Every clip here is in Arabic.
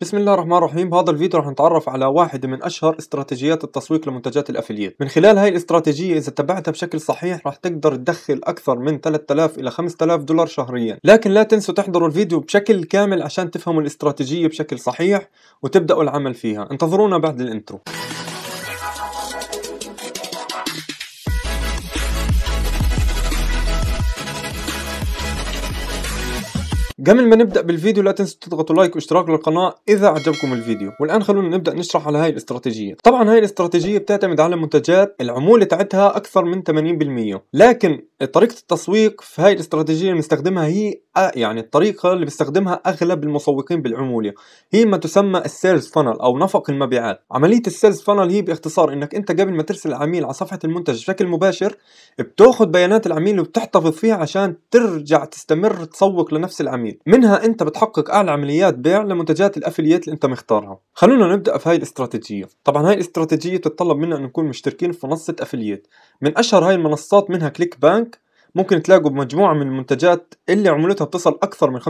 بسم الله الرحمن الرحيم بهذا الفيديو رح نتعرف على واحدة من أشهر استراتيجيات التسويق لمنتجات الأفليت من خلال هاي الاستراتيجية إذا تبعتها بشكل صحيح رح تقدر تدخل أكثر من 3000 إلى 5000 دولار شهريا لكن لا تنسوا تحضروا الفيديو بشكل كامل عشان تفهموا الاستراتيجية بشكل صحيح وتبدأوا العمل فيها انتظرونا بعد الانترو قبل ما نبدا بالفيديو لا تنسوا تضغطوا لايك واشتراك للقناه اذا عجبكم الفيديو والان خلونا نبدا نشرح على هاي الاستراتيجيه طبعا هاي الاستراتيجيه بتعتمد على منتجات العموله تاعتها اكثر من 80% لكن طريقه التسويق في هاي الاستراتيجيه اللي بنستخدمها هي يعني الطريقه اللي بيستخدمها اغلب المسوقين بالعموله هي ما تسمى السيلز فانل او نفق المبيعات عمليه السيلز فانل هي باختصار انك انت قبل ما ترسل العميل على صفحه المنتج بشكل مباشر بتاخذ بيانات العميل وبتحتفظ فيها عشان ترجع تستمر تسوق لنفس العميل منها انت بتحقق اعلى عمليات بيع لمنتجات الافلييت اللي انت مختارها خلونا نبدا في هاي الاستراتيجيه طبعا هاي الاستراتيجيه بتتطلب منا ان نكون مشتركين في منصه افلييت من اشهر هاي المنصات منها كليك بانك ممكن تلاقوا بمجموعة من المنتجات اللي عملتها بتصل أكثر من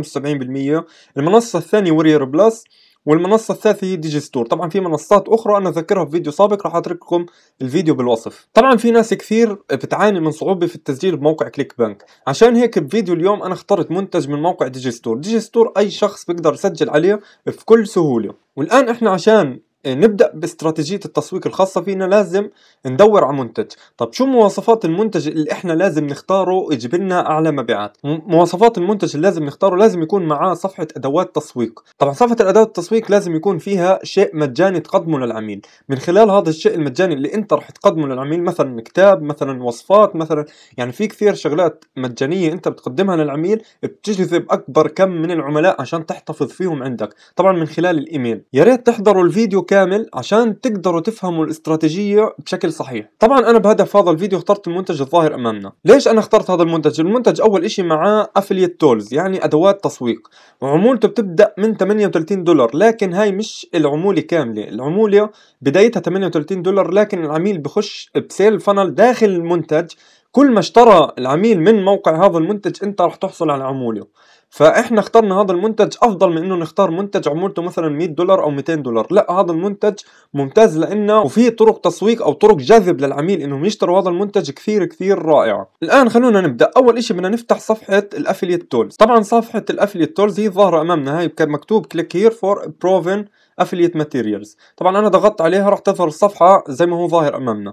75% المنصة الثانية ورير بلس والمنصه الثالثه هي ديجي ستور طبعا في منصات اخرى انا ذكرها في فيديو سابق راح اترك لكم الفيديو بالوصف طبعا في ناس كثير بتعاني من صعوبه في التسجيل بموقع كليك بانك عشان هيك بفيديو اليوم انا اخترت منتج من موقع ديجي ستور ديجي ستور اي شخص بيقدر يسجل عليه بكل سهوله والان احنا عشان إيه، نبدا باستراتيجيه التسويق الخاصه فينا لازم ندور على منتج طب شو مواصفات المنتج اللي احنا لازم نختاره يجيب لنا اعلى مبيعات مواصفات المنتج اللي لازم نختاره لازم يكون معاه صفحه ادوات تسويق طبعا صفحه الادوات التسويق لازم يكون فيها شيء مجاني تقدمه للعميل من خلال هذا الشيء المجاني اللي انت رح تقدمه للعميل مثلا كتاب مثلا وصفات مثلا يعني في كثير شغلات مجانيه انت بتقدمها للعميل بتجذب اكبر كم من العملاء عشان تحتفظ فيهم عندك طبعا من خلال الايميل يا ريت تحضروا الفيديو كامل عشان تقدروا تفهموا الاستراتيجية بشكل صحيح طبعا أنا بهدف هذا الفيديو اخترت المنتج الظاهر أمامنا ليش أنا اخترت هذا المنتج؟ المنتج أول إشي معاه أفليت تولز يعني أدوات تسويق وعمولته بتبدأ من 38 دولار لكن هاي مش العمولة كاملة العمولة بدايتها 38 دولار لكن العميل بخش بسيل فنل داخل المنتج كل ما اشترى العميل من موقع هذا المنتج انت رح تحصل على عموله فاحنا اخترنا هذا المنتج افضل من انه نختار منتج عمولته مثلا 100 دولار او 200 دولار لا هذا المنتج ممتاز لانه وفي طرق تسويق او طرق جذب للعميل انهم يشتروا هذا المنتج كثير كثير رائعه الان خلونا نبدا اول شيء بدنا نفتح صفحه الافليت تولز طبعا صفحه الافليت تولز هي ظاهره امامنا هاي مكتوب كليك هير فور بروفن افليت ماتيريالز طبعا انا ضغطت عليها راح تظهر الصفحه زي ما هو ظاهر امامنا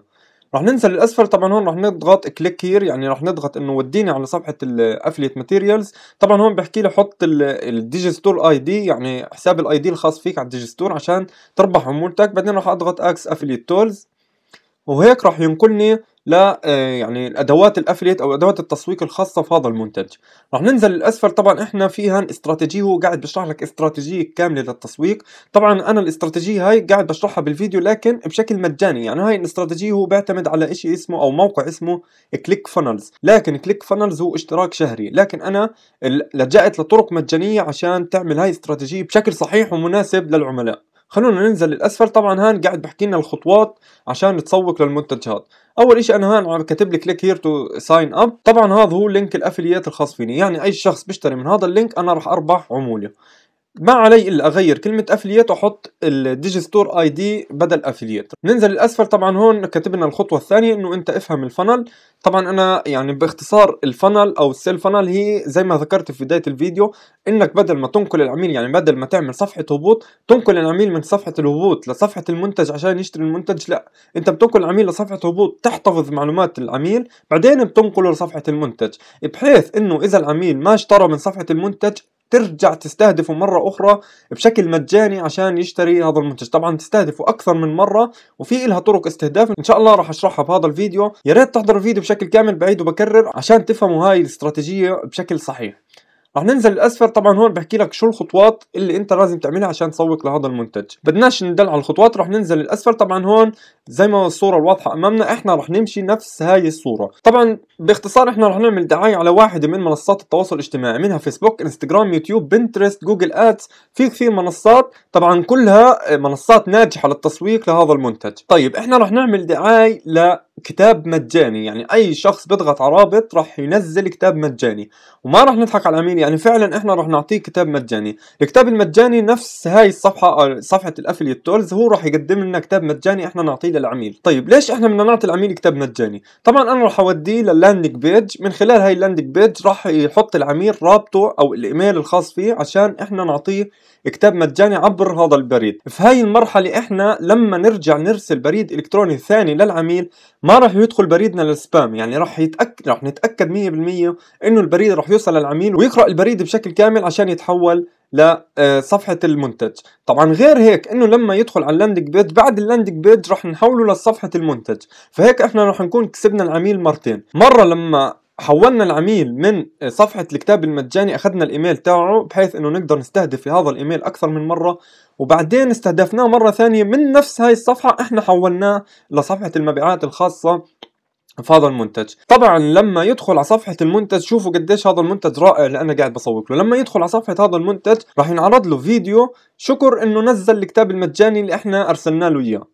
رح ننزل الاسفل طبعا هون رح نضغط كليك هير يعني رح نضغط انه وديني على صفحه الافليت ماتيريالز طبعا هون بحكي لي حط الديجي اي دي يعني حساب الاي دي الخاص فيك على الديجي عشان تربح عمولتك بعدين رح اضغط اكس افليت تولز وهيك رح ينقلني لا آه، يعني الادوات الافليت او ادوات التسويق الخاصه في هذا المنتج راح ننزل للاسفل طبعا احنا فيها استراتيجيه هو قاعد بشرح لك استراتيجيه كامله للتسويق طبعا انا الاستراتيجيه هاي قاعد بشرحها بالفيديو لكن بشكل مجاني يعني هاي الاستراتيجيه هو بيعتمد على شيء اسمه او موقع اسمه كليك فانلز لكن كليك فانلز هو اشتراك شهري لكن انا لجأت لطرق مجانيه عشان تعمل هاي الاستراتيجيه بشكل صحيح ومناسب للعملاء خلونا ننزل للاسفل طبعا هان قاعد بحكي لنا الخطوات عشان تسوق هذا اول شيء انا هان عم كاتب لي كليك هير تو ساين اب طبعا هذا هو لينك الافلييت الخاص فيني يعني اي شخص بيشتري من هذا اللينك انا راح اربح عموله ما علي الا اغير كلمه افلييت واحط الديجي ستور اي دي بدل افلييت ننزل الاسفل طبعا هون كاتبنا الخطوه الثانيه انه انت افهم الفنل طبعا انا يعني باختصار الفنل او السيل فنل هي زي ما ذكرت في بدايه الفيديو انك بدل ما تنقل العميل يعني بدل ما تعمل صفحه هبوط تنقل العميل من صفحه الهبوط لصفحه المنتج عشان يشتري المنتج لا انت بتنقل العميل لصفحه هبوط تحتفظ معلومات العميل بعدين بتنقله لصفحه المنتج بحيث انه اذا العميل ما اشترى من صفحه المنتج ترجع تستهدفه مرة أخرى بشكل مجاني عشان يشتري هذا المنتج طبعا تستهدفه أكثر من مرة وفي إلها طرق استهداف إن شاء الله راح أشرحها بهذا الفيديو يا ريت تحضر الفيديو بشكل كامل بعيد وبكرر عشان تفهموا هاي الاستراتيجية بشكل صحيح رح ننزل الاسفل طبعا هون بحكي لك شو الخطوات اللي انت لازم تعملها عشان تسوق لهذا المنتج بدناش ندل على الخطوات رح ننزل الاسفل طبعا هون زي ما الصوره الواضحه امامنا احنا رح نمشي نفس هاي الصوره طبعا باختصار احنا رح نعمل دعايه على واحده من منصات التواصل الاجتماعي منها فيسبوك انستغرام يوتيوب بنترست جوجل ادز في كثير منصات طبعا كلها منصات ناجحه للتسويق لهذا المنتج طيب احنا رح نعمل دعايه ل كتاب مجاني يعني اي شخص بيضغط على رابط راح ينزل كتاب مجاني وما راح نضحك على العميل يعني فعلا احنا راح نعطيه كتاب مجاني الكتاب المجاني نفس هاي الصفحه آه، صفحه الافليت تولز هو راح يقدم لنا كتاب مجاني احنا نعطيه للعميل طيب ليش احنا بدنا نعطي العميل كتاب مجاني طبعا انا راح اوديه لللاندنج بيج من خلال هاي اللاندنج بيج راح يحط العميل رابطه او الايميل الخاص فيه عشان احنا نعطيه كتاب مجاني عبر هذا البريد في هاي المرحله احنا لما نرجع نرسل بريد الكتروني ثاني للعميل ما راح يدخل بريدنا للسبام يعني راح يتاكد راح نتاكد 100% انه البريد راح يوصل للعميل ويقرا البريد بشكل كامل عشان يتحول لصفحة آه، المنتج طبعا غير هيك انه لما يدخل على اللاندنج بيج بعد اللاندنج بيج رح نحوله لصفحة المنتج فهيك احنا رح نكون كسبنا العميل مرتين مرة لما حولنا العميل من آه، صفحة الكتاب المجاني أخذنا الإيميل تاعه بحيث أنه نقدر نستهدف في هذا الإيميل أكثر من مرة وبعدين استهدفناه مرة ثانية من نفس هاي الصفحة إحنا حولناه لصفحة المبيعات الخاصة في هذا المنتج طبعا لما يدخل على صفحه المنتج شوفوا قديش هذا المنتج رائع اللي انا قاعد بسوق له لما يدخل على صفحه هذا المنتج راح ينعرض له فيديو شكر انه نزل الكتاب المجاني اللي احنا ارسلنا له اياه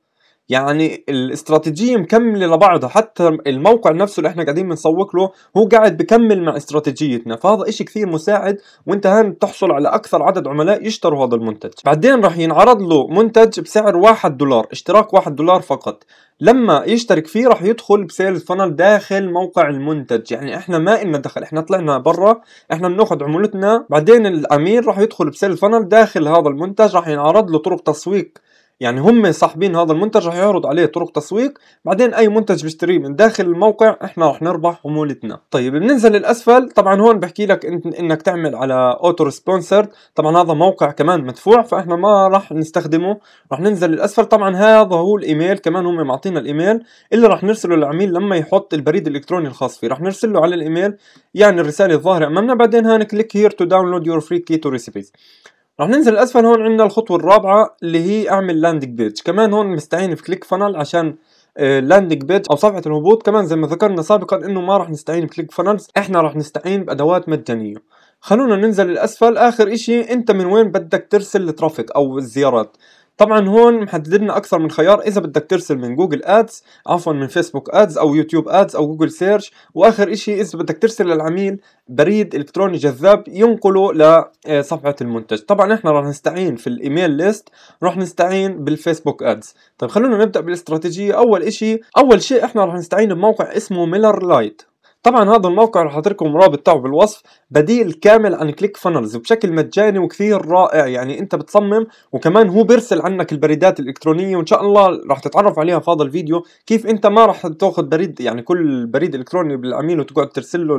يعني الاستراتيجيه مكمله لبعضها حتى الموقع نفسه اللي احنا قاعدين بنسوق له هو قاعد بكمل مع استراتيجيتنا فهذا إشي كثير مساعد وانت هان بتحصل على اكثر عدد عملاء يشتروا هذا المنتج بعدين راح ينعرض له منتج بسعر واحد دولار اشتراك واحد دولار فقط لما يشترك فيه راح يدخل بسيلز فانل داخل موقع المنتج يعني احنا ما إلنا دخل احنا طلعنا برا احنا بناخذ عمولتنا بعدين العميل راح يدخل بسيلز فانل داخل هذا المنتج راح ينعرض له طرق تسويق يعني هم صاحبين هذا المنتج رح يعرض عليه طرق تسويق بعدين اي منتج بيشتريه من داخل الموقع احنا رح نربح عمولتنا طيب بننزل الاسفل طبعا هون بحكي لك إن انك تعمل على اوتو سبونسر طبعا هذا موقع كمان مدفوع فاحنا ما رح نستخدمه رح ننزل الاسفل طبعا هذا هو الايميل كمان هم معطينا الايميل اللي رح نرسله للعميل لما يحط البريد الالكتروني الخاص فيه رح نرسله على الايميل يعني الرساله الظاهره امامنا بعدين هان كليك هير تو داونلود يور فري كيتو ريسيبيز راح ننزل اسفل هون عندنا الخطوه الرابعه اللي هي اعمل لاندنج بيج كمان هون مستعين في كليك فانل عشان لاندنج آه، بيج او صفحه الهبوط كمان زي ما ذكرنا سابقا انه ما راح نستعين بكليك فانلز احنا راح نستعين بادوات مجانيه خلونا ننزل للاسفل اخر اشي انت من وين بدك ترسل الترافيك او الزيارات طبعا هون محدد لنا اكثر من خيار اذا بدك ترسل من جوجل ادز عفوا من فيسبوك ادز او يوتيوب ادز او جوجل سيرش واخر شيء اذا بدك ترسل للعميل بريد الكتروني جذاب ينقله لصفحه آه، المنتج طبعا احنا راح نستعين في الايميل ليست راح نستعين بالفيسبوك ادز طيب خلونا نبدا بالاستراتيجيه اول شيء اول شيء احنا راح نستعين بموقع اسمه ميلر لايت طبعا هذا الموقع رح اتركم رابط تاعه بالوصف بديل كامل عن كليك فانلز بشكل مجاني وكثير رائع يعني انت بتصمم وكمان هو بيرسل عنك البريدات الالكترونيه وان شاء الله رح تتعرف عليها في هذا الفيديو كيف انت ما رح تاخذ بريد يعني كل بريد الكتروني بالعميل وتقعد ترسل له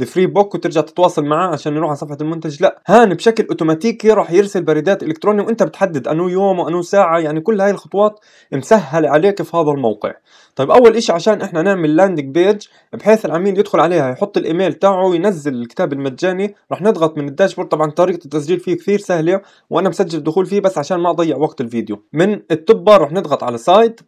الفري بوك وترجع تتواصل معاه عشان يروح على صفحه المنتج لا هان بشكل اوتوماتيكي رح يرسل بريدات الكترونيه وانت بتحدد انو يوم وانو ساعه يعني كل هاي الخطوات مسهله عليك في هذا الموقع طيب اول اشي عشان احنا نعمل لاندنج بيج بحيث العميل يدخل عليها يحط الايميل تاعه ينزل الكتاب المجاني رح نضغط من الداشبورد طبعا طريقه التسجيل فيه كثير سهله وانا مسجل دخول فيه بس عشان ما اضيع وقت الفيديو من التوب بار رح نضغط على سايت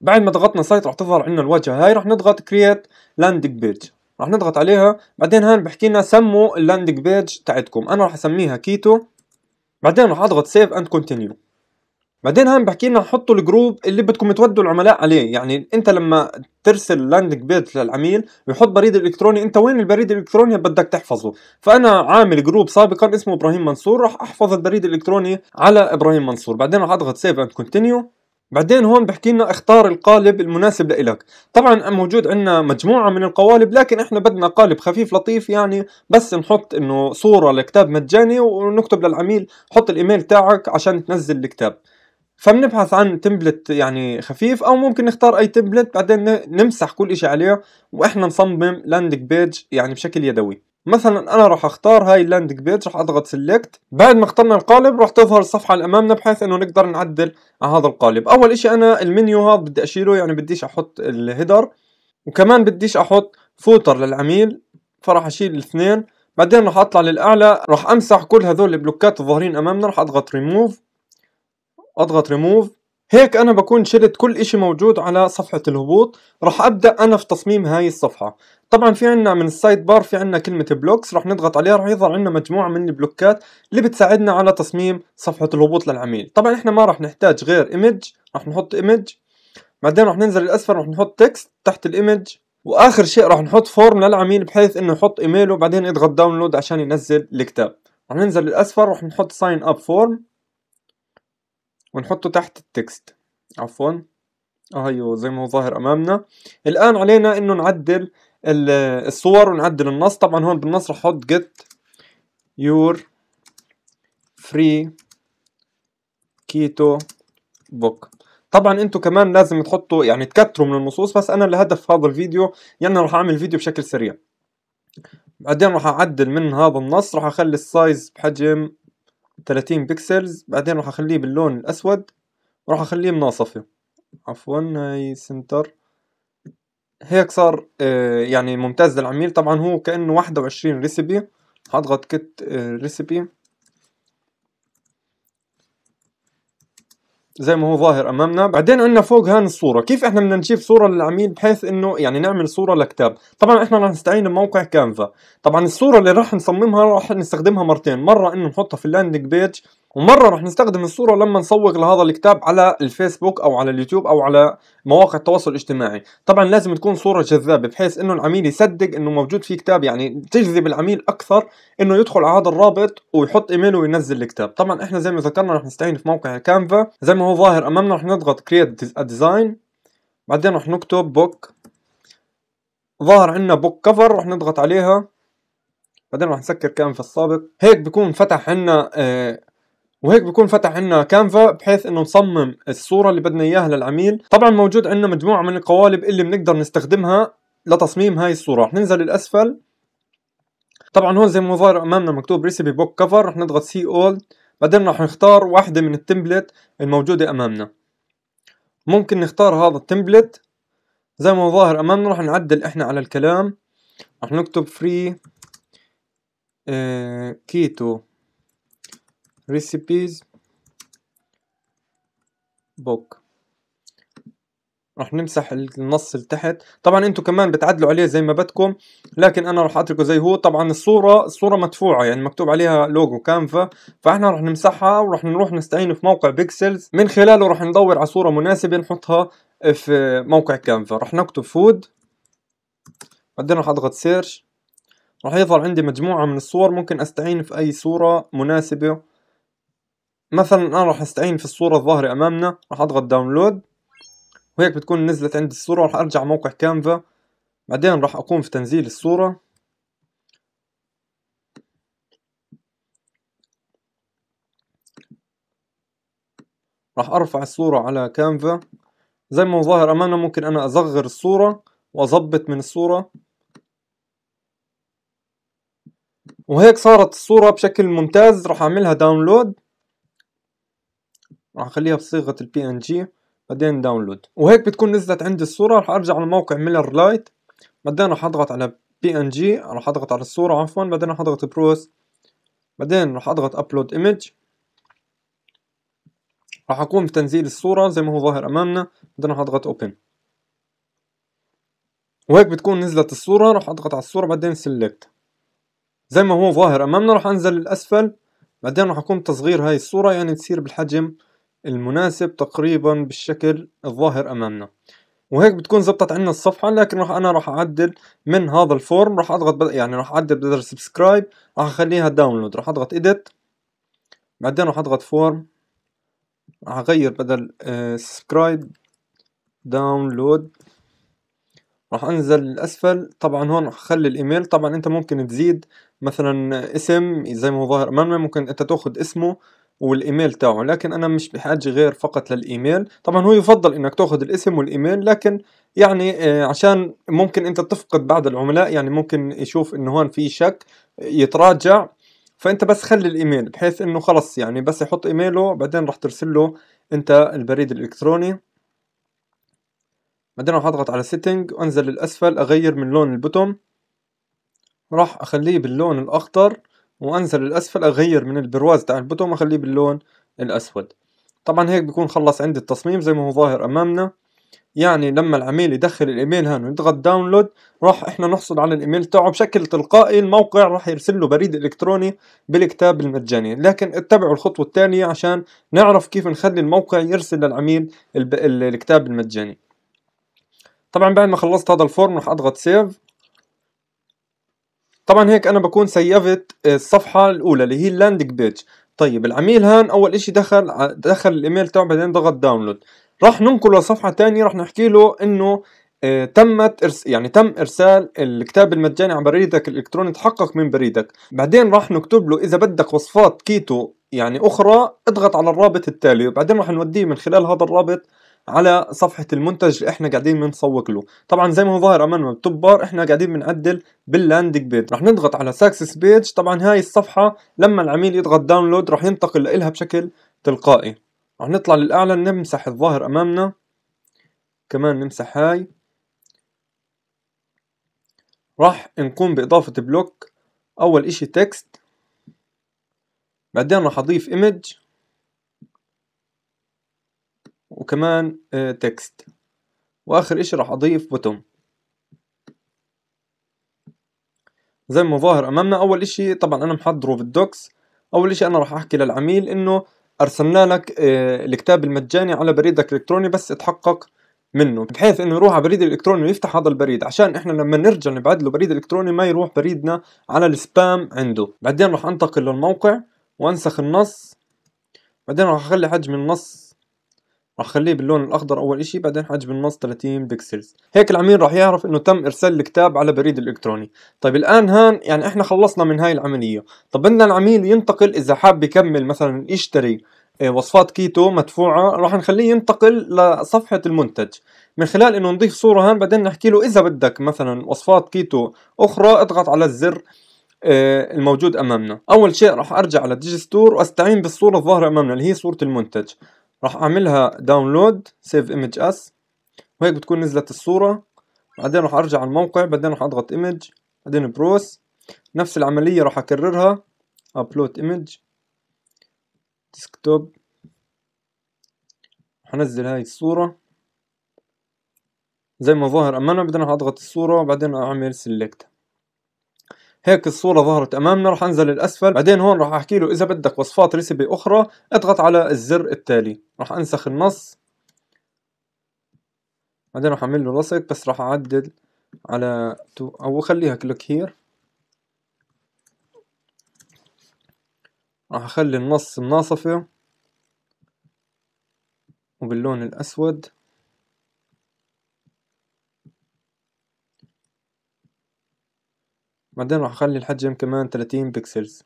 بعد ما ضغطنا سايت رح تظهر عندنا الواجهه هاي رح نضغط كرييت لاندنج بيج رح نضغط عليها بعدين هان بحكي لنا سموا اللاندنج بيج تاعتكم انا رح اسميها كيتو بعدين رح اضغط سيف اند كونتينيو بعدين هم بحكي لنا حطوا الجروب اللي بدكم تودوا العملاء عليه يعني انت لما ترسل لاندنج بيج للعميل بيحط بريد الكتروني انت وين البريد الالكتروني بدك تحفظه فانا عامل جروب سابقا اسمه ابراهيم منصور راح احفظ البريد الالكتروني على ابراهيم منصور بعدين راح اضغط سيف اند كونتينيو بعدين هون بحكي لنا اختار القالب المناسب لإلك طبعا موجود عندنا مجموعة من القوالب لكن احنا بدنا قالب خفيف لطيف يعني بس نحط انه صورة لكتاب مجاني ونكتب للعميل حط الايميل تاعك عشان تنزل الكتاب فبنبحث عن تمبلت يعني خفيف او ممكن نختار اي تمبلت بعدين نمسح كل اشي عليه واحنا نصمم لاندنج بيج يعني بشكل يدوي مثلا انا راح اختار هاي اللاندنج بيج راح اضغط سيلكت بعد ما اخترنا القالب راح تظهر الصفحه الامامنا بحيث انه نقدر نعدل على هذا القالب اول اشي انا المنيو هذا بدي اشيله يعني بديش احط الهيدر وكمان بديش احط فوتر للعميل فراح اشيل الاثنين بعدين راح اطلع للاعلى راح امسح كل هذول البلوكات الظاهرين امامنا راح اضغط ريموف اضغط ريموف هيك انا بكون شلت كل اشي موجود على صفحة الهبوط رح ابدأ انا في تصميم هاي الصفحة طبعا في عنا من السايد بار في عنا كلمة بلوكس رح نضغط عليها رح يظهر عنا مجموعة من البلوكات اللي بتساعدنا على تصميم صفحة الهبوط للعميل طبعا احنا ما رح نحتاج غير ايمج رح نحط ايمج بعدين رح ننزل الاسفل رح نحط تكست تحت الايمج واخر شيء رح نحط فورم للعميل بحيث انه يحط ايميله بعدين يضغط داونلود عشان ينزل الكتاب رح ننزل للاسفل رح نحط ساين اب فورم ونحطه تحت التكست عفوا اهيو ايوه زي ما هو ظاهر امامنا الان علينا انه نعدل الصور ونعدل النص طبعا هون بالنص رح احط get your free keto book طبعا انتم كمان لازم تحطوا يعني تكتروا من النصوص بس انا لهدف هذا الفيديو يعني رح اعمل فيديو بشكل سريع بعدين راح اعدل من هذا النص راح اخلي السايز بحجم 30 بكسلز بعدين راح اخليه باللون الاسود وراح اخليه مناصفة عفوا هاي سنتر هيك صار آه، يعني ممتاز للعميل طبعا هو كأنه واحد وعشرين ريسبي هضغط كت آه، ريسبي زي ما هو ظاهر امامنا بعدين عندنا فوق هان الصوره كيف احنا بدنا نجيب صوره للعميل بحيث انه يعني نعمل صوره لكتاب طبعا احنا رح نستعين بموقع كانفا طبعا الصوره اللي راح نصممها راح نستخدمها مرتين مره انه نحطها في اللاندنج بيج ومرة رح نستخدم الصورة لما نسوق لهذا الكتاب على الفيسبوك أو على اليوتيوب أو على مواقع التواصل الاجتماعي طبعا لازم تكون صورة جذابة بحيث أنه العميل يصدق أنه موجود في كتاب يعني تجذب العميل أكثر أنه يدخل على هذا الرابط ويحط إيميله وينزل الكتاب طبعا إحنا زي ما ذكرنا رح نستعين في موقع كانفا زي ما هو ظاهر أمامنا رح نضغط Create a Design بعدين رح نكتب بوك ظاهر عندنا بوك كفر رح نضغط عليها بعدين رح نسكر كانفا السابق هيك بكون فتح عنا آه وهيك بكون فتح عنا كانفا بحيث انه نصمم الصوره اللي بدنا اياها للعميل طبعا موجود عندنا مجموعه من القوالب اللي بنقدر نستخدمها لتصميم هاي الصوره رح ننزل الاسفل طبعا هون زي ما ظاهر امامنا مكتوب ريسيبي بوك كفر رح نضغط سي اول بعدين رح نختار واحده من التمبلت الموجوده امامنا ممكن نختار هذا التمبلت زي ما ظاهر امامنا رح نعدل احنا على الكلام رح نكتب فري كيتو آه، recipes book رح نمسح النص لتحت طبعا انتم كمان بتعدلوا عليه زي ما بدكم لكن انا رح اتركه زي هو طبعا الصوره الصوره مدفوعه يعني مكتوب عليها لوجو كانفا فاحنا رح نمسحها ورح نروح نستعين في موقع بيكسلز من خلاله رح ندور على صوره مناسبه نحطها في موقع كانفا رح نكتب فود بعدين رح اضغط سيرش رح يظهر عندي مجموعه من الصور ممكن استعين في اي صوره مناسبه مثلا انا راح استعين في الصورة الظاهرة امامنا راح اضغط داونلود وهيك بتكون نزلت عندي الصورة راح ارجع موقع كانفا بعدين راح اقوم في تنزيل الصورة راح ارفع الصورة على كانفا زي ما هو ظاهر امامنا ممكن انا اصغر الصورة واظبط من الصورة وهيك صارت الصورة بشكل ممتاز راح اعملها داونلود راح اخليها بصيغة البي ان جي بعدين داونلود وهيك بتكون نزلت عندي الصورة راح ارجع لموقع ميلر لايت بعدين راح اضغط على بي ان جي راح اضغط على الصورة عفوا بعدين راح اضغط بروس بعدين راح اضغط ابلود ايمج راح اقوم بتنزيل الصورة زي ما هو ظاهر امامنا بعدين راح اضغط اوبن وهيك بتكون نزلت الصورة راح اضغط على الصورة بعدين سيلكت زي ما هو ظاهر امامنا راح انزل للاسفل بعدين راح اقوم بتصغير هاي الصورة يعني تصير بالحجم المناسب تقريبا بالشكل الظاهر امامنا وهيك بتكون زبطت عندنا الصفحة لكن راح انا راح اعدل من هذا الفورم راح اضغط بد... يعني راح اعدل بدل سبسكرايب راح اخليها داونلود راح اضغط ايديت بعدين راح اضغط فورم راح اغير بدل آه، سبسكرايب داونلود راح انزل لاسفل طبعا هون راح اخلي الايميل طبعا انت ممكن تزيد مثلا اسم زي ما هو ظاهر امامنا ممكن انت تاخذ اسمه والايميل تاعه لكن انا مش بحاجه غير فقط للايميل طبعا هو يفضل انك تاخذ الاسم والايميل لكن يعني آه، عشان ممكن انت تفقد بعض العملاء يعني ممكن يشوف انه هون في شك يتراجع فانت بس خلي الايميل بحيث انه خلص يعني بس يحط ايميله بعدين راح ترسل له انت البريد الالكتروني بعدين راح اضغط على سيتنج وانزل للاسفل اغير من لون البوتوم راح اخليه باللون الاخضر وانزل الاسفل اغير من البرواز تاع البوتوم اخليه باللون الاسود طبعا هيك بيكون خلص عندي التصميم زي ما هو ظاهر امامنا يعني لما العميل يدخل الايميل هان ويضغط داونلود راح احنا نحصل على الايميل تاعه بشكل تلقائي الموقع راح يرسل له بريد الكتروني بالكتاب المجاني لكن اتبعوا الخطوه الثانيه عشان نعرف كيف نخلي الموقع يرسل للعميل الب... الكتاب المجاني طبعا بعد ما خلصت هذا الفورم راح اضغط سيف طبعا هيك انا بكون سيفت الصفحه الاولى اللي هي اللاندنج بيج طيب العميل هان اول اشي دخل دخل الايميل تاعه بعدين ضغط داونلود راح ننقله لصفحه تانية راح نحكي له انه آه، تمت إرس يعني تم ارسال الكتاب المجاني عن بريدك الالكتروني تحقق من بريدك بعدين راح نكتب له اذا بدك وصفات كيتو يعني اخرى اضغط على الرابط التالي وبعدين راح نوديه من خلال هذا الرابط على صفحة المنتج اللي احنا قاعدين بنسوق له طبعا زي ما هو ظاهر امامنا بتبار بار احنا قاعدين بنعدل باللاندنج بيج رح نضغط على ساكسس بيج طبعا هاي الصفحة لما العميل يضغط داونلود رح ينتقل لها بشكل تلقائي رح نطلع للاعلى نمسح الظاهر امامنا كمان نمسح هاي راح نقوم بإضافة بلوك أول إشي تكست بعدين راح أضيف image وكمان آه، تكست واخر اشي راح اضيف بوتوم زي ما ظاهر امامنا اول اشي طبعا انا محضره بالدوكس اول اشي انا راح احكي للعميل انه ارسلنا لك آه، الكتاب المجاني على بريدك الالكتروني بس اتحقق منه بحيث انه يروح على بريد الالكتروني ويفتح هذا البريد عشان احنا لما نرجع نبعد له بريد الكتروني ما يروح بريدنا على السبام عنده بعدين راح انتقل للموقع وانسخ النص بعدين راح اخلي حجم النص راح اخليه باللون الاخضر اول اشي بعدين حجم النص 30 بكسلز هيك العميل راح يعرف انه تم ارسال الكتاب على بريد الالكتروني طيب الان هان يعني احنا خلصنا من هاي العمليه طب بدنا العميل ينتقل اذا حاب يكمل مثلا يشتري آه، وصفات كيتو مدفوعة راح نخليه ينتقل لصفحة المنتج من خلال انه نضيف صورة هان بعدين نحكي له اذا بدك مثلا وصفات كيتو اخرى اضغط على الزر آه، الموجود امامنا اول شيء راح ارجع على ديجي ستور واستعين بالصورة الظاهرة امامنا اللي هي صورة المنتج راح اعملها داونلود سيف ايمج اس وهيك بتكون نزلت الصورة بعدين راح ارجع على الموقع بعدين راح اضغط ايمج بعدين بروس نفس العملية راح اكررها ابلود ايمج ديسكتوب انزل هاي الصورة زي ما ظاهر امامنا بعدين اضغط الصورة بعدين اعمل سيلكت هيك الصورة ظهرت امامنا رح انزل الاسفل بعدين هون رح احكي له اذا بدك وصفات ريسبي اخرى اضغط على الزر التالي رح انسخ النص بعدين رح اعمل له لصق بس رح اعدل على تو او اخليها كليك هير رح اخلي النص مناصفة وباللون الاسود بعدين راح أخلي الحجم كمان 30 بكسلز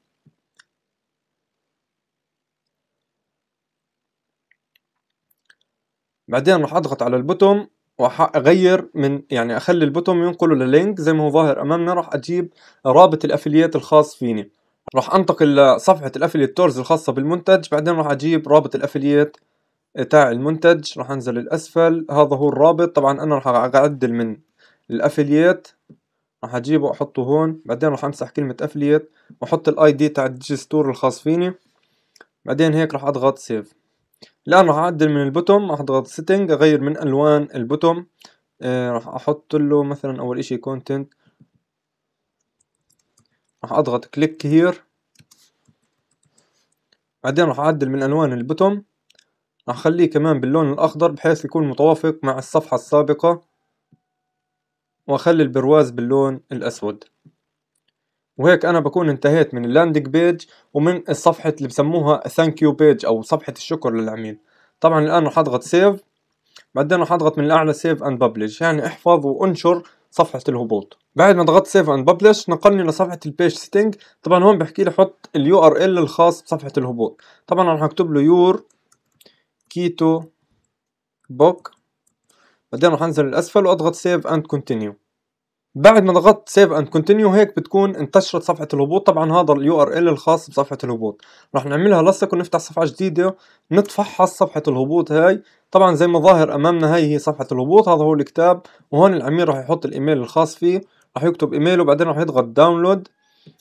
بعدين راح أضغط على البوتوم راح اغير من يعني اخلي البوتوم ينقله للينك زي ما هو ظاهر امامنا راح اجيب رابط الافليات الخاص فيني راح انتقل لصفحة الافلييت تورز الخاصة بالمنتج بعدين راح اجيب رابط الافليات تاع المنتج راح انزل الاسفل هذا هو الرابط طبعا انا راح اعدل من الافليات راح اجيبه واحطه هون بعدين راح امسح كلمة افليت واحط الاي دي تاع الديجستور ستور الخاص فيني بعدين هيك راح اضغط سيف الان راح اعدل من البوتوم راح اضغط سيتنج اغير من الوان البوتوم آه راح احط له مثلا اول اشي كونتنت راح اضغط كليك هير بعدين راح اعدل من الوان البوتوم راح اخليه كمان باللون الاخضر بحيث يكون متوافق مع الصفحة السابقة وأخلي البرواز باللون الأسود وهيك أنا بكون انتهيت من اللاندنج بيج ومن الصفحة اللي بسموها ثانك يو بيج أو صفحة الشكر للعميل طبعا الآن رح أضغط سيف بعدين رح أضغط من الأعلى سيف أند ببلش يعني احفظ وانشر صفحة الهبوط بعد ما ضغطت سيف اند ببلش نقلني لصفحة البيج سيتنج طبعا هون بحكي لي حط اليو ار ال الخاص بصفحة الهبوط طبعا رح اكتب له يور كيتو بوك بعدين راح انزل للاسفل واضغط سيف اند كونتينيو بعد ما ضغطت سيف اند كونتينيو هيك بتكون انتشرت صفحه الهبوط طبعا هذا اليو ار ال الخاص بصفحه الهبوط راح نعملها لصق ونفتح صفحه جديده نتفحص صفحه الهبوط هاي طبعا زي ما ظاهر امامنا هاي هي صفحه الهبوط هذا هو الكتاب وهون العميل راح يحط الايميل الخاص فيه راح يكتب ايميله بعدين راح يضغط داونلود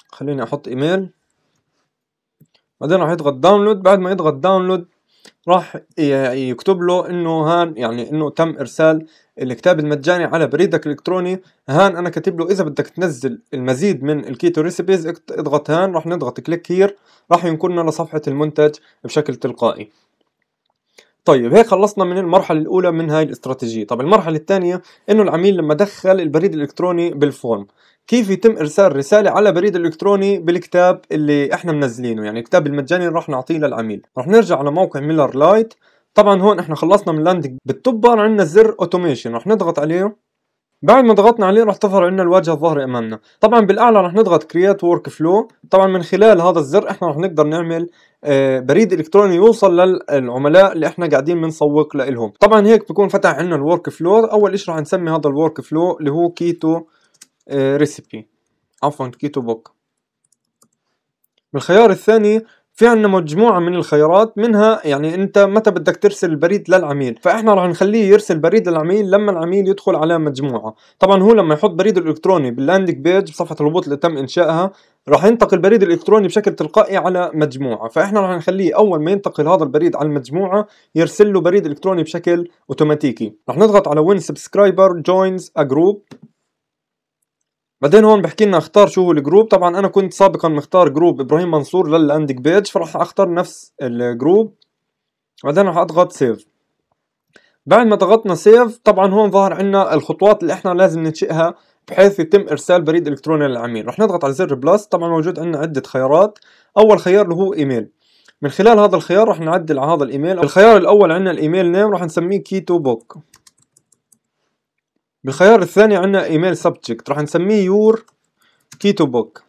خليني احط ايميل بعدين راح يضغط داونلود بعد ما يضغط داونلود راح يكتب له انه هان يعني انه تم ارسال الكتاب المجاني على بريدك الالكتروني هان انا كاتب له اذا بدك تنزل المزيد من الكيتو ريسيبيز اضغط هان راح نضغط كليك هير راح ينقلنا لصفحه المنتج بشكل تلقائي طيب هيك خلصنا من المرحلة الأولى من هاي الاستراتيجية طب المرحلة الثانية إنه العميل لما دخل البريد الإلكتروني بالفورم كيف يتم ارسال رساله على بريد الكتروني بالكتاب اللي احنا منزلينه يعني الكتاب المجاني اللي راح نعطيه للعميل راح نرجع على موقع ميلر لايت طبعا هون احنا خلصنا من اللاندنج بالتوب عندنا زر اوتوميشن راح نضغط عليه بعد ما ضغطنا عليه راح تظهر عندنا الواجهه الظاهره امامنا طبعا بالاعلى راح نضغط كرييت ورك فلو طبعا من خلال هذا الزر احنا راح نقدر نعمل آه، بريد الكتروني يوصل للعملاء اللي احنا قاعدين بنسوق لهم طبعا هيك بكون فتح عندنا الورك فلو اول شيء راح نسمي هذا الورك فلو اللي هو كيتو ريسيبي آه، عفوا كيتو بوك بالخيار الثاني في عنا مجموعة من الخيارات منها يعني أنت متى بدك ترسل البريد للعميل فإحنا رح نخليه يرسل بريد للعميل لما العميل يدخل على مجموعة طبعا هو لما يحط بريد الإلكتروني باللاندنج بيج بصفحة الهبوط اللي تم إنشائها رح ينتقل البريد الالكتروني بشكل تلقائي على مجموعه فاحنا رح نخليه اول ما ينتقل هذا البريد على المجموعه يرسل له بريد الكتروني بشكل اوتوماتيكي رح نضغط على وين سبسكرايبر جوينز ا جروب بعدين هون بحكي لنا اختار شو هو الجروب طبعا انا كنت سابقا مختار جروب ابراهيم منصور لللاندنج بيج فراح اختار نفس الجروب بعدين راح اضغط سيف بعد ما ضغطنا سيف طبعا هون ظهر عنا الخطوات اللي احنا لازم ننشئها بحيث يتم ارسال بريد الكتروني للعميل رح نضغط على زر بلس طبعا موجود عنا عده خيارات اول خيار اللي هو ايميل من خلال هذا الخيار رح نعدل على هذا الايميل الخيار الاول عندنا الايميل نيم رح نسميه كيتو بوك بالخيار الثاني عندنا ايميل سبجكت راح نسميه يور كيتو بوك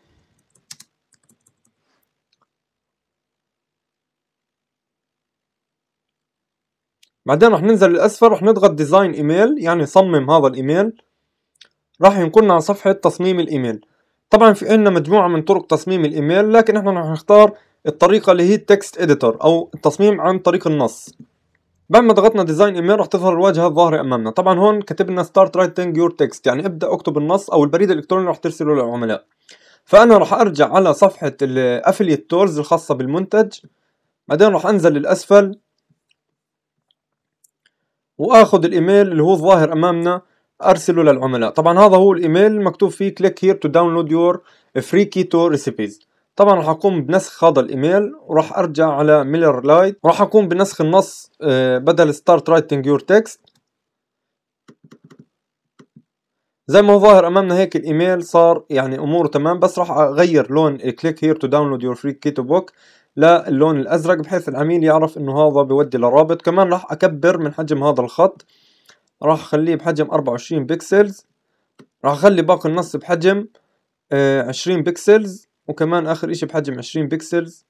بعدين راح ننزل للاسفل راح نضغط ديزاين ايميل يعني صمم هذا الايميل راح ينقلنا على صفحة تصميم الايميل طبعا في عندنا مجموعة من طرق تصميم الايميل لكن احنا راح نختار الطريقة اللي هي التكست اديتور او التصميم عن طريق النص بعد ما ضغطنا ديزاين ايميل راح تظهر الواجهه الظاهره امامنا طبعا هون كاتب لنا ستارت رايتنج يور تكست يعني ابدا اكتب النص او البريد الالكتروني راح ترسله للعملاء فانا راح ارجع على صفحه الافليت تولز الخاصه بالمنتج بعدين راح انزل للاسفل واخذ الايميل اللي هو الظاهر امامنا ارسله للعملاء طبعا هذا هو الايميل مكتوب فيه كليك هير تو داونلود يور فري كي تو ريسيبيز طبعا راح اقوم بنسخ هذا الايميل وراح ارجع على ميلر لايت وراح اقوم بنسخ النص آه، بدل ستارت رايتنج يور تكست زي ما هو ظاهر امامنا هيك الايميل صار يعني اموره تمام بس راح اغير لون كليك هير تو داونلود يور فري كيتو بوك للون الازرق بحيث العميل يعرف انه هذا بيودي لرابط كمان راح اكبر من حجم هذا الخط راح اخليه بحجم 24 بكسلز راح اخلي باقي النص بحجم 20 آه، بكسلز وكمان آخر إشي بحجم 20 بيكسلز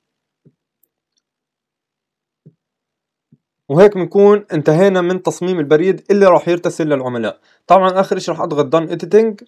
وهيك بنكون انتهينا من تصميم البريد اللي راح يرتسل للعملاء طبعا آخر إشي راح أضغط done editing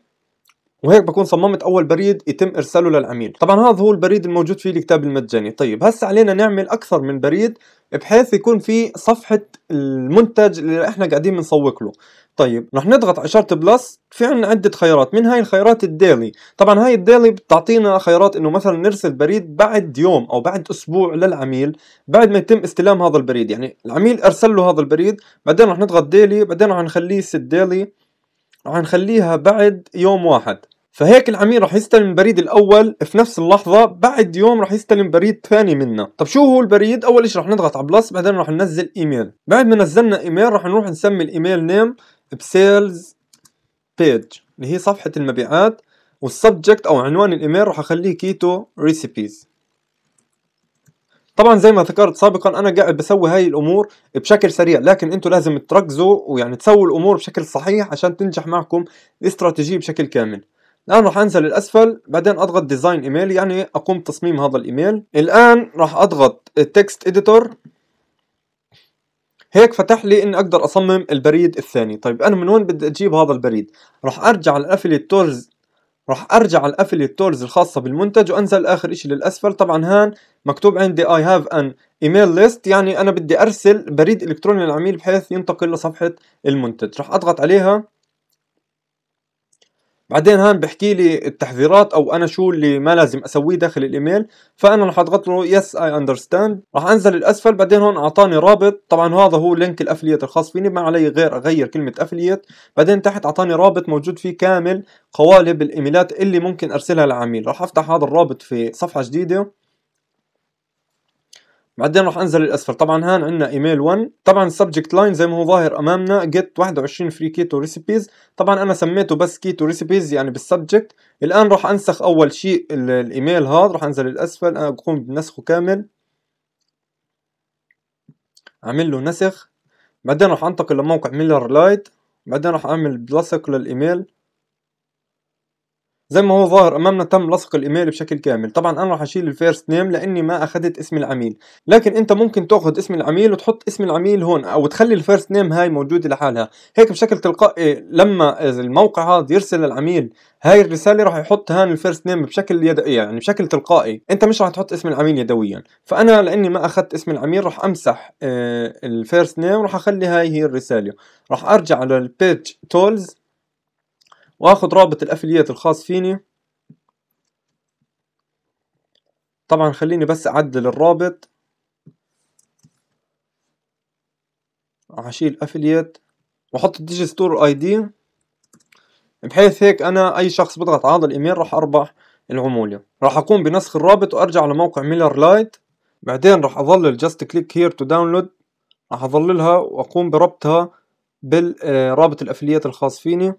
وهيك بكون صممت اول بريد يتم ارساله للعميل طبعا هذا هو البريد الموجود فيه الكتاب المجاني طيب هسه علينا نعمل اكثر من بريد بحيث يكون في صفحة المنتج اللي احنا قاعدين بنسوق له طيب رح نضغط على شرط بلس في عنا عدة خيارات من هاي الخيارات الديلي طبعا هاي الديلي بتعطينا خيارات انه مثلا نرسل بريد بعد يوم او بعد اسبوع للعميل بعد ما يتم استلام هذا البريد يعني العميل ارسل له هذا البريد بعدين رح نضغط ديلي بعدين رح نخليه ست ديلي رح نخليها بعد يوم واحد فهيك العميل رح يستلم البريد الاول في نفس اللحظه بعد يوم رح يستلم بريد ثاني منا طب شو هو البريد اول شيء رح نضغط على بلس بعدين رح ننزل ايميل بعد ما نزلنا ايميل رح نروح نسمي الايميل نيم بسيلز بيج اللي هي صفحه المبيعات والسبجكت او عنوان الايميل رح اخليه كيتو ريسيبيز طبعا زي ما ذكرت سابقا انا قاعد بسوي هاي الامور بشكل سريع لكن انتم لازم تركزوا ويعني تسووا الامور بشكل صحيح عشان تنجح معكم الاستراتيجيه بشكل كامل الآن راح أنزل الأسفل بعدين أضغط ديزاين إيميل يعني أقوم بتصميم هذا الإيميل الآن راح أضغط التكست إديتور هيك فتح لي اني اقدر اصمم البريد الثاني طيب انا من وين بدي اجيب هذا البريد راح ارجع على الافليت تولز راح ارجع على الافليت تولز الخاصه بالمنتج وانزل اخر شيء للاسفل طبعا هان مكتوب عندي اي هاف ان ايميل ليست يعني انا بدي ارسل بريد الكتروني للعميل بحيث ينتقل لصفحه المنتج راح اضغط عليها بعدين هان بحكي لي التحذيرات او انا شو اللي ما لازم اسويه داخل الايميل فانا رح اضغط له يس اي اندرستاند رح انزل الاسفل بعدين هون اعطاني رابط طبعا هذا هو لينك الافليت الخاص فيني ما علي غير اغير كلمه افليت بعدين تحت اعطاني رابط موجود فيه كامل قوالب الايميلات اللي ممكن ارسلها للعميل رح افتح هذا الرابط في صفحه جديده بعدين راح انزل للاسفل طبعا هان عندنا ايميل 1 طبعا السبجكت لاين زي ما هو ظاهر امامنا جيت 21 فري كيتو ريسيبيز طبعا انا سميته بس كيتو ريسيبيز يعني بالسبجكت الان راح انسخ اول شيء الايميل هذا راح انزل للاسفل انا بقوم بنسخه كامل اعمل له نسخ بعدين راح انتقل لموقع ميلر لايت بعدين راح اعمل بلصق للايميل زي ما هو ظاهر امامنا تم لصق الايميل بشكل كامل طبعا انا راح اشيل الفيرست نيم لاني ما اخذت اسم العميل لكن انت ممكن تاخذ اسم العميل وتحط اسم العميل هون او تخلي الفيرست نيم هاي موجوده لحالها هيك بشكل تلقائي لما الموقع هذا يرسل للعميل هاي الرساله راح يحط هان الفيرست نيم بشكل يد... يعني بشكل تلقائي انت مش راح تحط اسم العميل يدويا فانا لاني ما اخذت اسم العميل راح امسح آه، الفيرست نيم وراح اخلي هاي هي الرساله راح ارجع للبيج تولز واخد رابط الافليات الخاص فيني طبعا خليني بس اعدل الرابط اشيل افليات واحط الديجي ستور اي دي بحيث هيك انا اي شخص بضغط على هذا الايميل راح اربح العمولة راح اقوم بنسخ الرابط وارجع لموقع ميلر لايت بعدين راح اظلل جاست كليك هير تو داونلود راح اظللها واقوم بربطها بالرابط الافليات الخاص فيني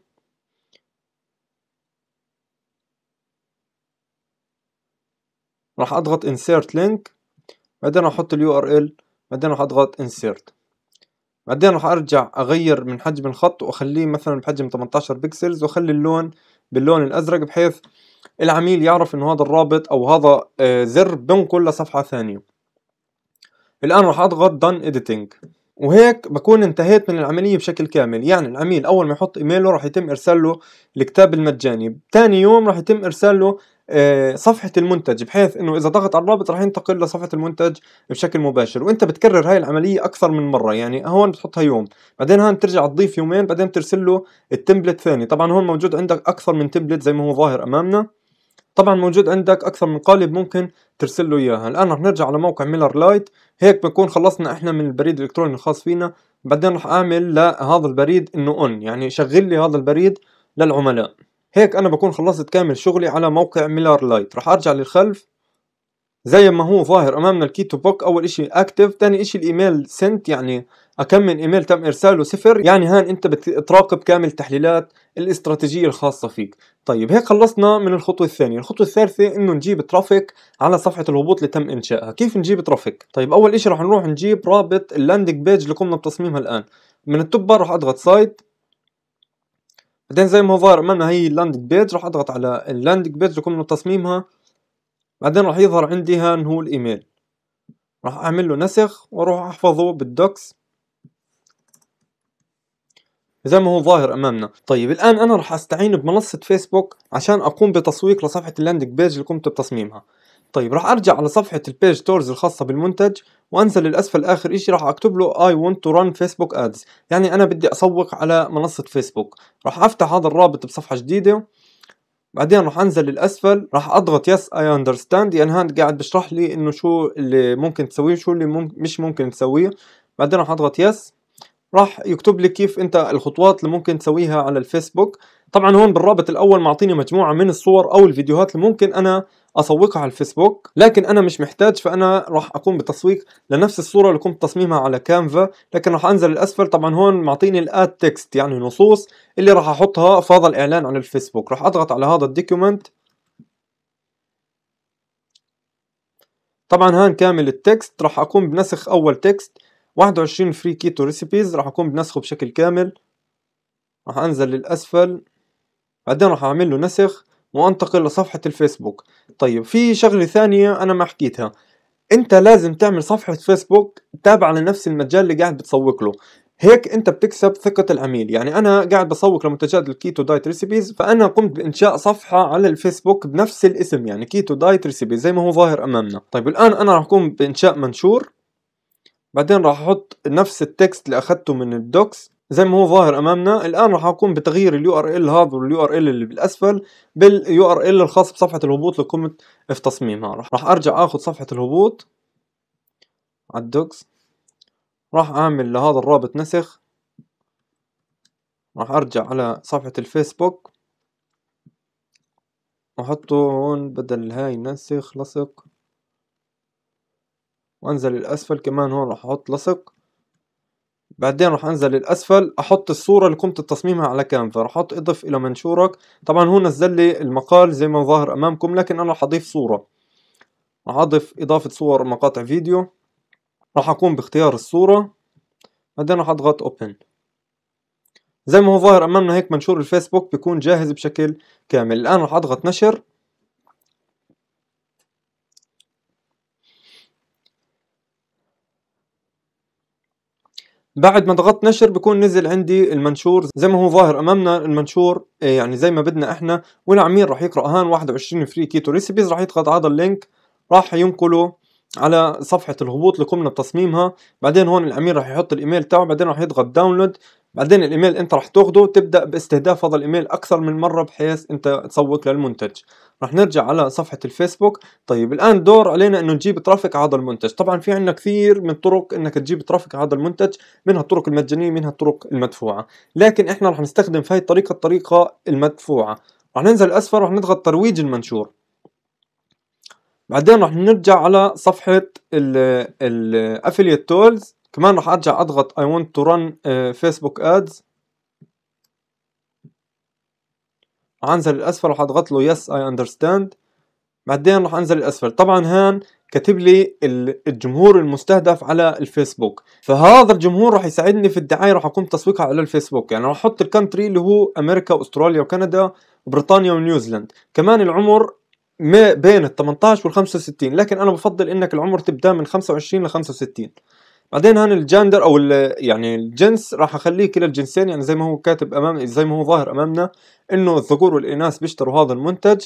راح اضغط insert link بعدين راح احط اليو ار ال بعدين راح اضغط insert بعدين راح ارجع اغير من حجم الخط واخليه مثلا بحجم 18 بكسلز واخلي اللون باللون الازرق بحيث العميل يعرف انه هذا الرابط او هذا آه، زر بنقل لصفحة ثانية الان راح اضغط done editing وهيك بكون انتهيت من العملية بشكل كامل يعني العميل أول ما يحط إيميله راح يتم ارساله الكتاب المجاني تاني يوم راح يتم ارساله آه، صفحة المنتج بحيث انه اذا ضغط على الرابط راح ينتقل لصفحة المنتج بشكل مباشر وانت بتكرر هاي العملية اكثر من مرة يعني هون بتحطها يوم بعدين هون بترجع تضيف يومين بعدين بترسل له التمبلت ثاني طبعا هون موجود عندك اكثر من تمبلت زي ما هو ظاهر امامنا طبعا موجود عندك اكثر من قالب ممكن ترسل له اياها الان رح نرجع على موقع ميلر لايت هيك بنكون خلصنا احنا من البريد الالكتروني الخاص فينا بعدين رح اعمل لهذا البريد انه اون يعني شغل لي هذا البريد للعملاء هيك انا بكون خلصت كامل شغلي على موقع ميلار لايت رح ارجع للخلف زي ما هو ظاهر امامنا الكيتو بوك اول اشي اكتف تاني اشي الايميل سنت يعني من ايميل تم ارساله صفر يعني هان انت بتراقب كامل تحليلات الاستراتيجيه الخاصه فيك طيب هيك خلصنا من الخطوه الثانيه الخطوه الثالثه انه نجيب ترافيك على صفحه الهبوط اللي تم انشائها كيف نجيب ترافيك طيب اول اشي رح نروح نجيب رابط اللاندنج بيج اللي قمنا بتصميمها الان من التوب بار رح اضغط سايت بعدين زي ما هو ظاهر امامنا هي اللاندنج بيج راح اضغط على اللاندنج بيج يكون من تصميمها بعدين راح يظهر عندي هان هو الايميل راح اعمل له نسخ واروح احفظه بالدوكس زي ما هو ظاهر امامنا طيب الان انا راح استعين بمنصه فيسبوك عشان اقوم بتسويق لصفحه اللاندنج بيج اللي قمت بتصميمها طيب راح ارجع على صفحه البيج تورز الخاصه بالمنتج وانزل للاسفل اخر شيء راح اكتب له اي ونت تو ران فيسبوك ادز يعني انا بدي اسوق على منصه فيسبوك راح افتح هذا الرابط بصفحه جديده بعدين راح انزل للاسفل راح اضغط يس اي اندرستاند يعني هاند قاعد بشرح لي انه شو اللي ممكن تسويه شو اللي ممكن مش ممكن تسويه بعدين راح اضغط يس راح يكتب لي كيف انت الخطوات اللي ممكن تسويها على الفيسبوك طبعا هون بالرابط الاول معطيني مجموعه من الصور او الفيديوهات اللي ممكن انا اسوقها على الفيسبوك لكن انا مش محتاج فانا راح اقوم بتسويق لنفس الصوره اللي قمت تصميمها على كانفا لكن راح انزل الاسفل طبعا هون معطيني الاد تكست يعني نصوص اللي راح احطها في هذا الاعلان على الفيسبوك راح اضغط على هذا الدوكيومنت طبعا هان كامل التكست راح اقوم بنسخ اول تكست 21 فري كيتو ريسيبيز راح اقوم بنسخه بشكل كامل راح انزل للاسفل بعدين راح اعمل له نسخ وانتقل لصفحة الفيسبوك طيب في شغلة ثانية انا ما حكيتها انت لازم تعمل صفحة فيسبوك تابعة لنفس المجال اللي قاعد بتسوق له هيك انت بتكسب ثقة العميل يعني انا قاعد بسوق لمنتجات الكيتو دايت ريسيبيز فانا قمت بانشاء صفحة على الفيسبوك بنفس الاسم يعني كيتو دايت ريسيبيز زي ما هو ظاهر امامنا طيب الان انا راح اقوم بانشاء منشور بعدين راح احط نفس التكست اللي اخذته من الدوكس زي ما هو ظاهر امامنا الان راح اقوم بتغيير اليو ار ال هذا واليو ار ال اللي بالاسفل باليو ار ال الخاص بصفحه الهبوط اللي قمت في تصميمها راح ارجع اخذ صفحه الهبوط على الدوكس راح اعمل لهذا الرابط نسخ راح ارجع على صفحه الفيسبوك واحطه هون بدل هاي نسخ لصق وانزل الاسفل كمان هون راح احط لصق بعدين راح انزل للاسفل احط الصوره اللي قمت بتصميمها على كانفا راح احط اضف الى منشورك طبعا هو نزل لي المقال زي ما ظاهر امامكم لكن انا راح اضيف صوره راح اضيف اضافه صور مقاطع فيديو راح اقوم باختيار الصوره بعدين راح اضغط اوبن زي ما هو ظاهر امامنا هيك منشور الفيسبوك بيكون جاهز بشكل كامل الان راح اضغط نشر بعد ما ضغطت نشر بكون نزل عندي المنشور زي ما هو ظاهر امامنا المنشور إيه، يعني زي ما بدنا احنا والعميل راح يقرا هان 21 فري كيتو ريسبيز راح يضغط هذا اللينك راح ينقله على صفحة الهبوط اللي قمنا بتصميمها بعدين هون العميل راح يحط الايميل تاعه بعدين راح يضغط داونلود بعدين الايميل انت رح تاخده تبدا باستهداف هذا الايميل اكثر من مره بحيث انت تسوق للمنتج رح نرجع على صفحه الفيسبوك طيب الان دور علينا انه نجيب ترافيك على هذا المنتج طبعا في عندنا كثير من طرق انك تجيب ترافيك على هذا المنتج منها الطرق المجانيه منها الطرق المدفوعه لكن احنا رح نستخدم في هاي الطريقه الطريقه المدفوعه رح ننزل اسفل رح نضغط ترويج المنشور بعدين رح نرجع على صفحة الافليت تولز كمان راح ارجع اضغط I want to run آه، Facebook ads راح انزل للاسفل راح اضغط له yes I understand بعدين راح انزل للاسفل طبعا هان كاتب لي الجمهور المستهدف على الفيسبوك فهذا الجمهور راح يساعدني في الدعايه راح اقوم تسويقها على الفيسبوك يعني راح احط الكنتري اللي هو امريكا واستراليا وكندا وبريطانيا ونيوزيلند كمان العمر ما بين ال 18 وال 65 لكن انا بفضل انك العمر تبدا من 25 ل 65 بعدين هان الجندر او يعني الجنس راح اخليه كلا الجنسين يعني زي ما هو كاتب امام زي ما هو ظاهر امامنا انه الذكور والاناث بيشتروا هذا المنتج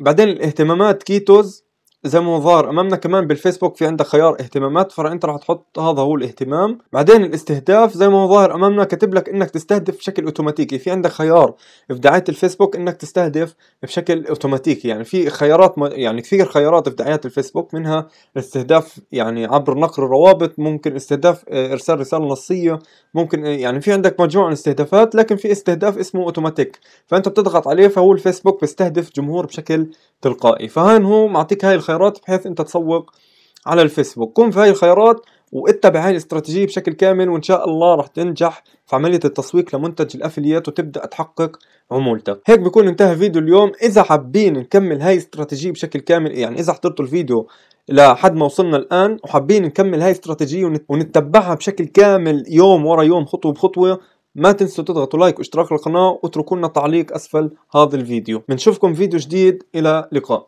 بعدين الاهتمامات كيتوز زي ما ظاهر امامنا كمان بالفيسبوك في عندك خيار اهتمامات فانت راح تحط هذا هو الاهتمام بعدين الاستهداف زي ما هو ظاهر امامنا كاتب لك انك تستهدف بشكل اوتوماتيكي في عندك خيار في دعايه الفيسبوك انك تستهدف بشكل اوتوماتيكي يعني في خيارات يعني كثير خيارات في دعايات الفيسبوك منها استهداف يعني عبر نقر الروابط ممكن استهداف آه، ارسال رساله نصيه ممكن آه، يعني في عندك مجموعه من الاستهدافات لكن في استهداف اسمه اوتوماتيك فانت بتضغط عليه فهو الفيسبوك بيستهدف جمهور بشكل تلقائي فهان هو معطيك هاي الخيارات الخيارات بحيث انت تسوق على الفيسبوك قم في هاي الخيارات واتبع هاي الاستراتيجيه بشكل كامل وان شاء الله رح تنجح في عمليه التسويق لمنتج الافليات وتبدا تحقق عمولتك هيك بكون انتهى فيديو اليوم اذا حابين نكمل هاي الاستراتيجيه بشكل كامل يعني اذا حضرتوا الفيديو لحد ما وصلنا الان وحابين نكمل هاي الاستراتيجيه ونتبعها بشكل كامل يوم ورا يوم خطوه بخطوه ما تنسوا تضغطوا لايك واشتراك القناه واتركوا لنا تعليق اسفل هذا الفيديو بنشوفكم فيديو جديد الى لقاء